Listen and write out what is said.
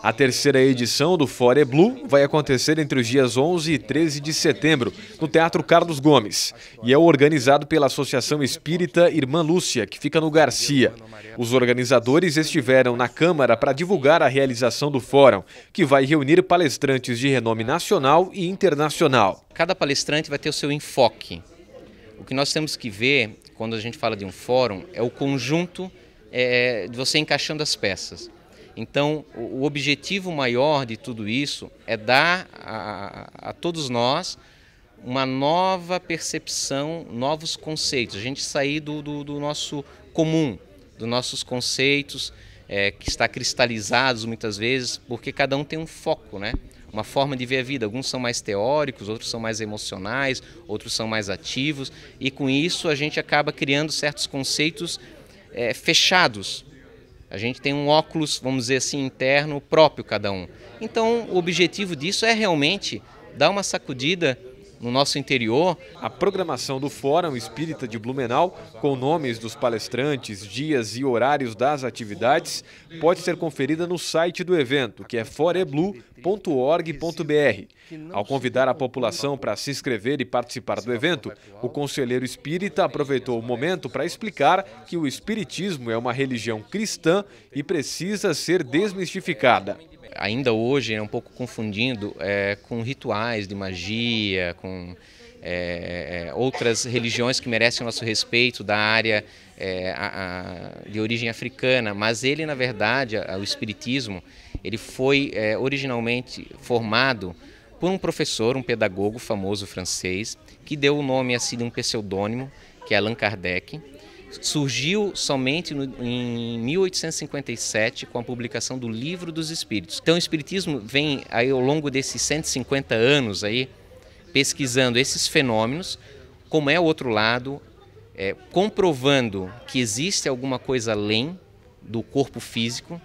A terceira edição do Fore Blue vai acontecer entre os dias 11 e 13 de setembro, no Teatro Carlos Gomes, e é organizado pela Associação Espírita Irmã Lúcia, que fica no Garcia. Os organizadores estiveram na Câmara para divulgar a realização do fórum, que vai reunir palestrantes de renome nacional e internacional. Cada palestrante vai ter o seu enfoque. O que nós temos que ver quando a gente fala de um fórum é o conjunto é, de você encaixando as peças. Então, o objetivo maior de tudo isso é dar a, a todos nós uma nova percepção, novos conceitos. A gente sair do, do, do nosso comum, dos nossos conceitos é, que está cristalizados muitas vezes, porque cada um tem um foco, né? Uma forma de ver a vida. Alguns são mais teóricos, outros são mais emocionais, outros são mais ativos. E com isso a gente acaba criando certos conceitos é, fechados a gente tem um óculos, vamos dizer assim, interno próprio cada um. Então, o objetivo disso é realmente dar uma sacudida no nosso interior. A programação do Fórum Espírita de Blumenau, com nomes dos palestrantes, dias e horários das atividades, pode ser conferida no site do evento, que é foreblu.org.br. Ao convidar a população para se inscrever e participar do evento, o conselheiro espírita aproveitou o momento para explicar que o espiritismo é uma religião cristã e precisa ser desmistificada ainda hoje é um pouco confundindo é, com rituais de magia, com é, é outras religiões que merecem o nosso respeito da área é, a, a, de origem africana, mas ele na verdade, o espiritismo, ele foi é, originalmente formado por um professor, um pedagogo famoso francês, que deu o nome a si de um pseudônimo, que é Allan Kardec, surgiu somente no, em 1857 com a publicação do Livro dos Espíritos. Então o espiritismo vem aí ao longo desses 150 anos aí pesquisando esses fenômenos, como é o outro lado, é, comprovando que existe alguma coisa além do corpo físico